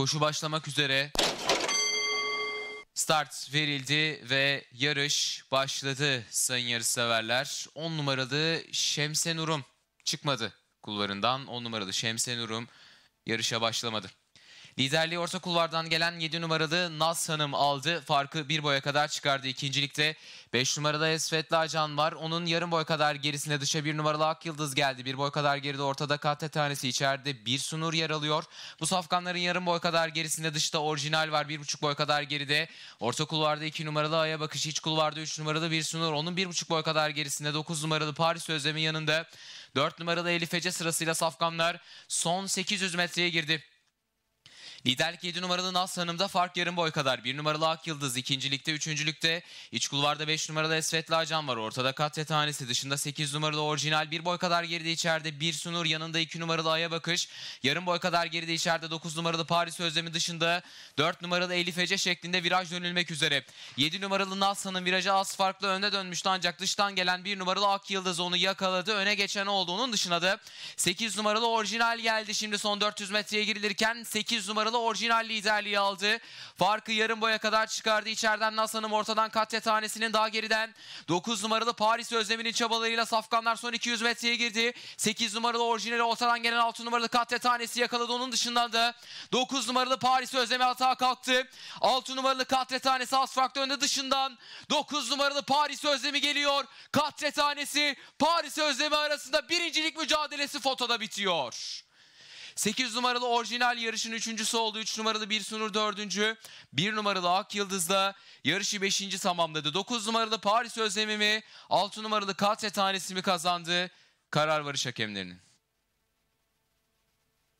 Koşu başlamak üzere. Start verildi ve yarış başladı sayın yarışseverler. 10 numaralı Şemsenurum çıkmadı kulvarından. 10 numaralı Şemsenurum yarışa başlamadı. Liderliği orta kulvardan gelen 7 numaralı Naz Hanım aldı. Farkı bir boya kadar çıkardı ikincilikte. 5 numarada Esvetla Can var. Onun yarım boy kadar gerisinde dışa 1 numaralı Ak Yıldız geldi. Bir boy kadar geride ortada Katte tanesi içeride bir sunur yer alıyor. Bu safkanların yarım boy kadar gerisinde dışta orijinal var. Bir buçuk boy kadar geride. Orta kulvarda 2 numaralı Aya Bakış. iç kulvarda 3 numaralı bir sunur. Onun bir buçuk boy kadar gerisinde 9 numaralı Paris Özlem'in yanında. 4 numaralı Elif Ece sırasıyla safkanlar son 800 metreye girdi. Liderlik 7 numaralı Naz Hanım'da fark yarım boy kadar. 1 numaralı Ak Yıldız ikincilikte, üçüncülükte. İç kulvarda 5 numaralı Esvetli Acan var. Ortada Katya tanesi dışında 8 numaralı orijinal. 1 boy kadar geride içeride 1 Sunur yanında 2 numaralı Ay'a bakış. Yarım boy kadar geride içeride 9 numaralı Paris Özlemi dışında 4 numaralı Elif Ece şeklinde viraj dönülmek üzere. 7 numaralı Naz Hanım viraja az farklı önde dönmüştü ancak dıştan gelen 1 numaralı Ak Yıldız onu yakaladı. Öne geçen oldu. Onun dışına da 8 numaralı orijinal geldi. Şimdi son 400 metreye girilirken 8 numaralı Aralı orijinal liderliği aldı. Farkı yarım boya kadar çıkardı. İçeriden Nasa'nın ortadan Katya tanesinin daha geriden 9 numaralı Paris Özlemi'nin çabalarıyla Safkanlar son 200 metreye girdi. 8 numaralı orijinali ortadan gelen 6 numaralı Katya tanesi yakaladı. Onun dışından da 9 numaralı Paris Özlemi hata kalktı. 6 numaralı Katya tanesi az önde dışından 9 numaralı Paris Özlemi geliyor. Katya tanesi Paris Özlemi arasında birincilik mücadelesi fotoda bitiyor. 8 numaralı orijinal yarışın üçüncüsü oldu. 3 numaralı bir sunur dördüncü. 1 numaralı Ak Yıldız'da yarışı 5. tamamladı. 9 numaralı Paris Özlemi mi? 6 numaralı Katya Tanesi mi kazandı? Karar varış hakemlerinin.